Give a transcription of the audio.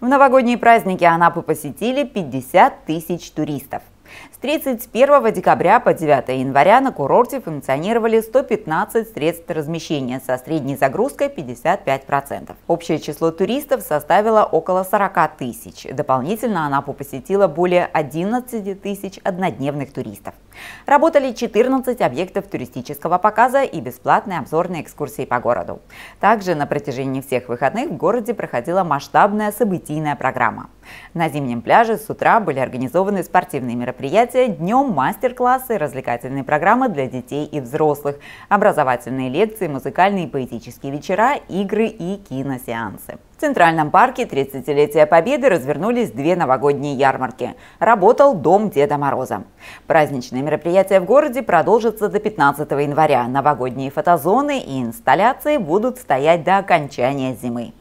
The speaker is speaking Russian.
В новогодние праздники Анапу посетили 50 тысяч туристов. С 31 декабря по 9 января на курорте функционировали 115 средств размещения со средней загрузкой 55%. Общее число туристов составило около 40 тысяч. Дополнительно Анапу посетило более 11 тысяч однодневных туристов. Работали 14 объектов туристического показа и бесплатные обзорные экскурсии по городу. Также на протяжении всех выходных в городе проходила масштабная событийная программа. На зимнем пляже с утра были организованы спортивные мероприятия, днем мастер-классы, развлекательные программы для детей и взрослых, образовательные лекции, музыкальные и поэтические вечера, игры и киносеансы. В Центральном парке 30-летия Победы развернулись две новогодние ярмарки. Работал Дом Деда Мороза. Праздничные мероприятия в городе продолжатся до 15 января. Новогодние фотозоны и инсталляции будут стоять до окончания зимы.